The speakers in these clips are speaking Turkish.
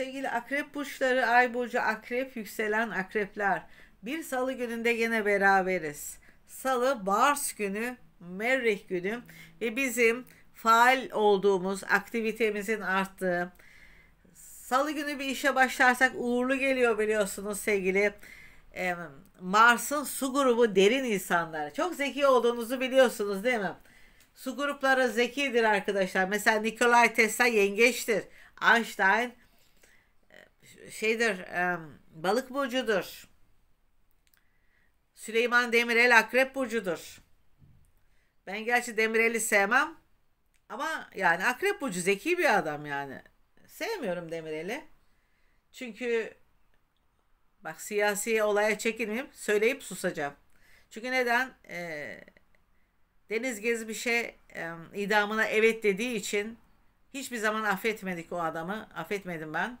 Sevgili akrep burçları, ay burcu akrep, yükselen akrepler. Bir salı gününde yine beraberiz. Salı, Mars günü, Merrih günü ve bizim faal olduğumuz, aktivitemizin arttığı, Salı günü bir işe başlarsak uğurlu geliyor biliyorsunuz sevgili Mars'ın su grubu derin insanlar. Çok zeki olduğunuzu biliyorsunuz değil mi? Su grupları zekidir arkadaşlar. Mesela Nikolay Tesla yengeçtir. Einstein şeydir e, balık burcudur. Süleyman Demirel akrep burcudur. Ben gerçi Demirel'i sevmem ama yani akrep burcu zeki bir adam yani. Sevmiyorum Demirel'i. Çünkü bak siyasi olaya çekilmeyeyim söyleyip susacağım. Çünkü neden? E, Deniz şey e, idamına evet dediği için hiçbir zaman affetmedik o adamı. Affetmedim ben.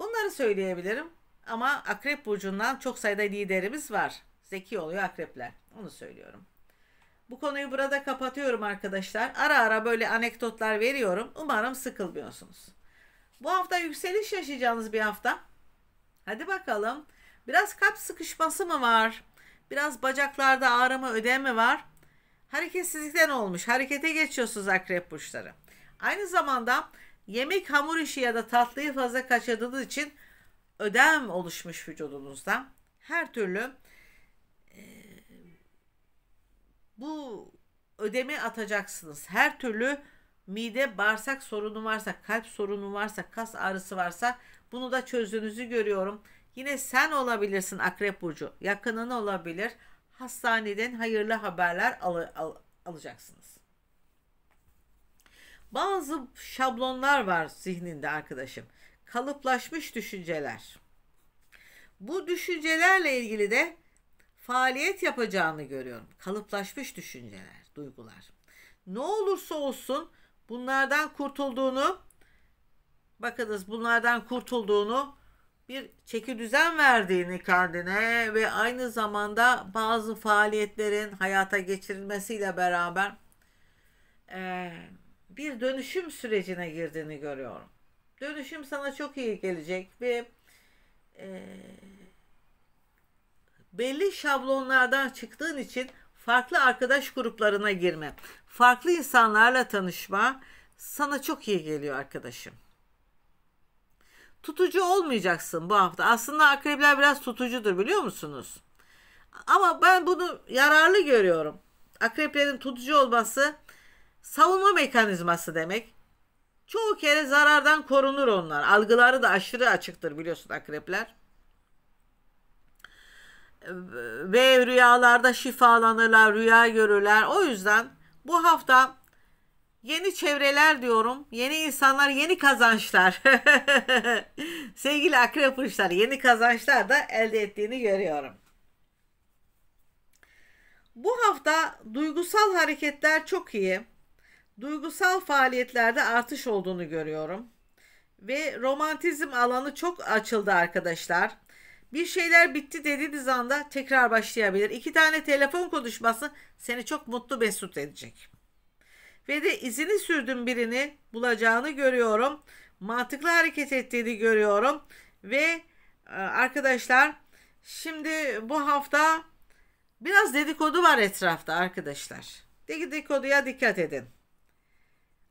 Bunları söyleyebilirim ama akrep burcundan çok sayıda liderimiz var. Zeki oluyor akrepler. Onu söylüyorum. Bu konuyu burada kapatıyorum arkadaşlar. Ara ara böyle anekdotlar veriyorum. Umarım sıkılmıyorsunuz. Bu hafta yükseliş yaşayacağınız bir hafta. Hadi bakalım. Biraz kalp sıkışması mı var? Biraz bacaklarda ağrı mı, ödem mi var? Hareketsizlikten olmuş. Harekete geçiyorsunuz akrep burçları. Aynı zamanda Yemek hamur işi ya da tatlıyı fazla kaçırdığınız için ödem oluşmuş vücudunuzda. Her türlü e, bu ödemi atacaksınız. Her türlü mide bağırsak sorunu varsa, kalp sorunu varsa, kas ağrısı varsa bunu da çözdüğünüzü görüyorum. Yine sen olabilirsin Akrep Burcu. Yakının olabilir. Hastaneden hayırlı haberler al al alacaksınız. Bazı şablonlar var zihninde arkadaşım. Kalıplaşmış düşünceler. Bu düşüncelerle ilgili de faaliyet yapacağını görüyorum. Kalıplaşmış düşünceler, duygular. Ne olursa olsun bunlardan kurtulduğunu bakınız bunlardan kurtulduğunu bir çeki düzen verdiğini kendine ve aynı zamanda bazı faaliyetlerin hayata geçirilmesiyle beraber eee bir dönüşüm sürecine girdiğini görüyorum. Dönüşüm sana çok iyi gelecek ve e, belli şablonlardan çıktığın için farklı arkadaş gruplarına girme, farklı insanlarla tanışma sana çok iyi geliyor arkadaşım. Tutucu olmayacaksın bu hafta. Aslında akrepler biraz tutucudur biliyor musunuz? Ama ben bunu yararlı görüyorum. Akreplerin tutucu olması savunma mekanizması demek. Çoğu kere zarardan korunur onlar. Algıları da aşırı açıktır biliyorsun akrepler. Ve rüyalarda şifalanırlar, rüya görürler. O yüzden bu hafta yeni çevreler diyorum. Yeni insanlar, yeni kazançlar. Sevgili akrep burçları yeni kazançlar da elde ettiğini görüyorum. Bu hafta duygusal hareketler çok iyi Duygusal faaliyetlerde artış olduğunu görüyorum. Ve romantizm alanı çok açıldı arkadaşlar. Bir şeyler bitti dediğiniz anda tekrar başlayabilir. İki tane telefon konuşması seni çok mutlu mesut edecek. Ve de izini sürdüğün birini bulacağını görüyorum. Mantıklı hareket ettiğini görüyorum. Ve e, arkadaşlar şimdi bu hafta biraz dedikodu var etrafta arkadaşlar. Dedikoduya dikkat edin.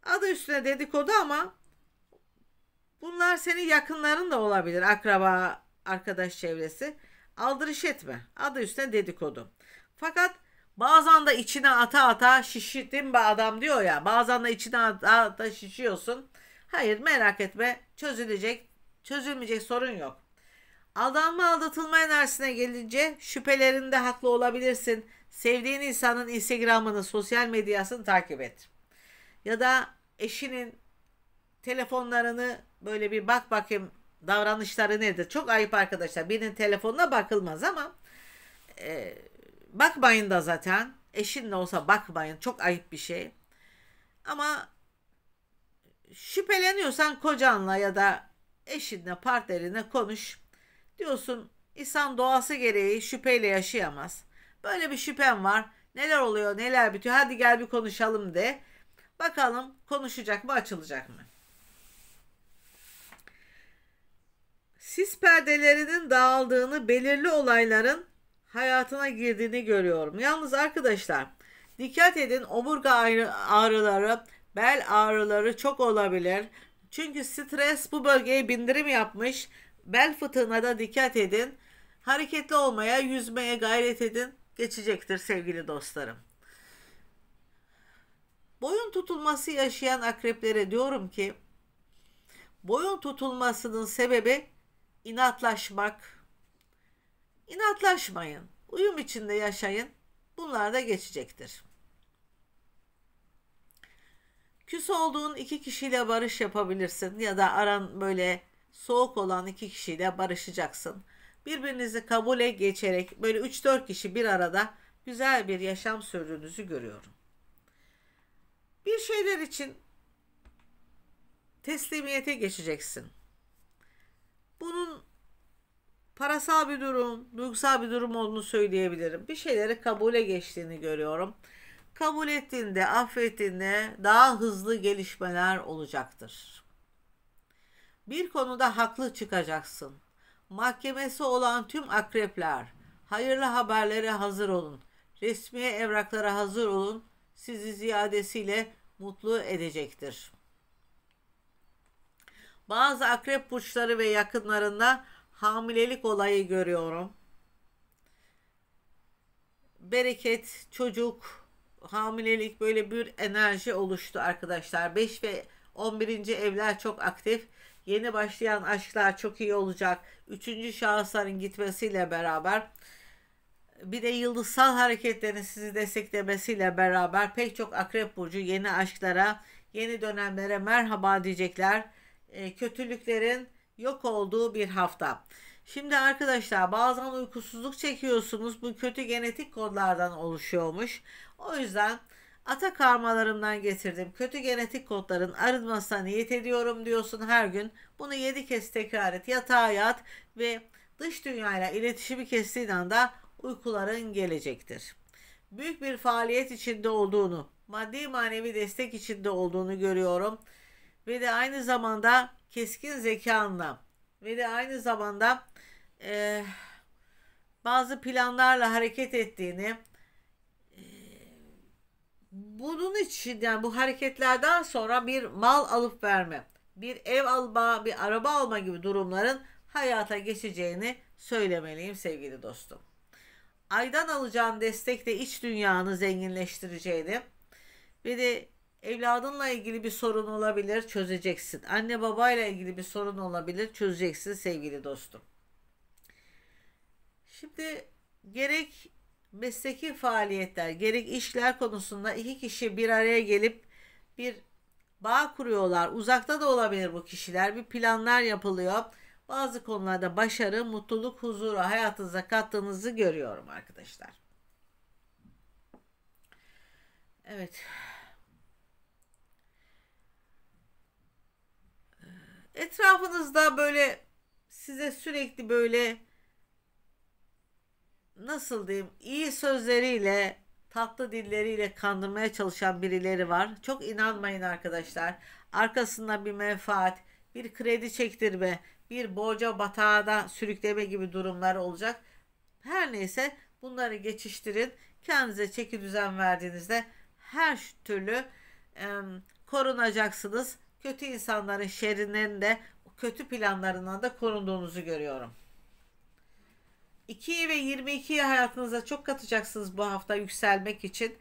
Adı üstüne dedikodu ama bunlar senin yakınların da olabilir. Akraba, arkadaş çevresi. Aldırış etme. Adı üstüne dedikodu. Fakat bazen de içine ata ata şişirdin be adam diyor ya. Bazen de içine ata ata şişiyorsun. Hayır merak etme çözülecek, çözülmeyecek sorun yok. Aldanma aldatılma enerjisine gelince şüphelerinde haklı olabilirsin. Sevdiğin insanın Instagram'ını, sosyal medyasını takip et. Ya da eşinin telefonlarını böyle bir bak bakayım davranışları nedir? Çok ayıp arkadaşlar. Birinin telefonuna bakılmaz ama e, bakmayın da zaten. Eşinle olsa bakmayın. Çok ayıp bir şey. Ama şüpheleniyorsan kocanla ya da eşinle, partnerine konuş. Diyorsun insan doğası gereği şüpheyle yaşayamaz. Böyle bir şüphem var. Neler oluyor, neler bitiyor. Hadi gel bir konuşalım de. Bakalım konuşacak mı açılacak mı? Sis perdelerinin dağıldığını belirli olayların hayatına girdiğini görüyorum. Yalnız arkadaşlar dikkat edin omurga ağrıları, bel ağrıları çok olabilir. Çünkü stres bu bölgeye bindirim yapmış. Bel fıtığına da dikkat edin. Hareketli olmaya, yüzmeye gayret edin. Geçecektir sevgili dostlarım. Boyun tutulması yaşayan akreplere diyorum ki boyun tutulmasının sebebi inatlaşmak. İnatlaşmayın. Uyum içinde yaşayın. Bunlar da geçecektir. Küs olduğun iki kişiyle barış yapabilirsin ya da aran böyle soğuk olan iki kişiyle barışacaksın. Birbirinizi kabule geçerek böyle 3-4 kişi bir arada güzel bir yaşam sürdüğünüzü görüyorum. Bir şeyler için teslimiyete geçeceksin. Bunun parasal bir durum, duygusal bir durum olduğunu söyleyebilirim. Bir şeyleri kabule geçtiğini görüyorum. Kabul ettiğinde, affettiğinde daha hızlı gelişmeler olacaktır. Bir konuda haklı çıkacaksın. Mahkemesi olan tüm akrepler, hayırlı haberlere hazır olun. Resmiye evraklara hazır olun sizi ziyadesiyle mutlu edecektir. Bazı akrep burçları ve yakınlarında hamilelik olayı görüyorum. Bereket, çocuk, hamilelik böyle bir enerji oluştu arkadaşlar. 5 ve 11. evler çok aktif. Yeni başlayan aşklar çok iyi olacak. Üçüncü şahısların gitmesiyle beraber bir de yıldızsal hareketlerin sizi desteklemesiyle beraber pek çok akrep burcu yeni aşklara, yeni dönemlere merhaba diyecekler. E, kötülüklerin yok olduğu bir hafta. Şimdi arkadaşlar bazen uykusuzluk çekiyorsunuz. Bu kötü genetik kodlardan oluşuyormuş. O yüzden ata karmalarımdan getirdim. Kötü genetik kodların arınmasına niyet ediyorum diyorsun her gün. Bunu 7 kez tekrar et. Yatağa yat ve dış dünyayla iletişimi kestiğin anda uykuların gelecektir. Büyük bir faaliyet içinde olduğunu, maddi manevi destek içinde olduğunu görüyorum. Ve de aynı zamanda keskin zekanla ve de aynı zamanda e, bazı planlarla hareket ettiğini e, bunun için yani bu hareketlerden sonra bir mal alıp verme, bir ev alma, bir araba alma gibi durumların hayata geçeceğini söylemeliyim sevgili dostum. Ay'dan alacağın destek de iç dünyanı zenginleştireceğini ve de evladınla ilgili bir sorun olabilir çözeceksin. Anne babayla ilgili bir sorun olabilir çözeceksin sevgili dostum. Şimdi gerek mesleki faaliyetler gerek işler konusunda iki kişi bir araya gelip bir bağ kuruyorlar. Uzakta da olabilir bu kişiler. Bir planlar yapılıyor bazı konularda başarı, mutluluk, huzuru hayatınıza kattığınızı görüyorum arkadaşlar. Evet. Ee, etrafınızda böyle size sürekli böyle nasıl diyeyim iyi sözleriyle tatlı dilleriyle kandırmaya çalışan birileri var. Çok inanmayın arkadaşlar. Arkasında bir menfaat, bir kredi çektirme, bir borca batağına sürükleme gibi durumlar olacak. Her neyse bunları geçiştirin. Kendinize çeki düzen verdiğinizde her türlü e, korunacaksınız. Kötü insanların şerrinden de kötü planlarından da korunduğunuzu görüyorum. 2 ve 22'yi hayatınıza çok katacaksınız bu hafta yükselmek için.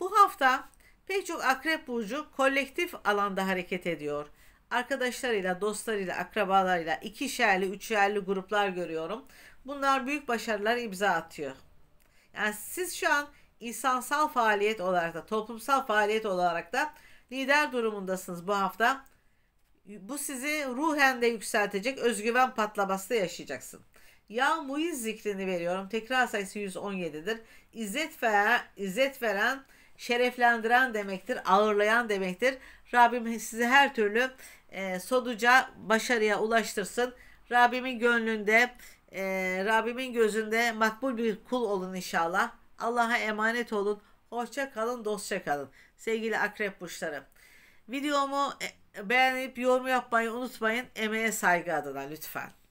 Bu hafta pek çok akrep burcu kolektif alanda hareket ediyor arkadaşlarıyla, dostlarıyla, akrabalarıyla ikişerli, üçerli gruplar görüyorum. Bunlar büyük başarılar imza atıyor. Yani siz şu an insansal faaliyet olarak da, toplumsal faaliyet olarak da lider durumundasınız bu hafta. Bu sizi ruhen de yükseltecek özgüven patlaması da yaşayacaksın. Ya Muiz zikrini veriyorum. Tekrar sayısı 117'dir. İzzet, veya izzet veren, şereflendiren demektir. Ağırlayan demektir. Rabbim sizi her türlü e, sonuca başarıya ulaştırsın. Rabbimin gönlünde, e, Rabbimin gözünde makbul bir kul olun inşallah. Allah'a emanet olun. Hoşça kalın, dostça kalın. Sevgili akrep burçları. Videomu e, beğenip yorum yapmayı unutmayın. Emeğe saygı adına lütfen.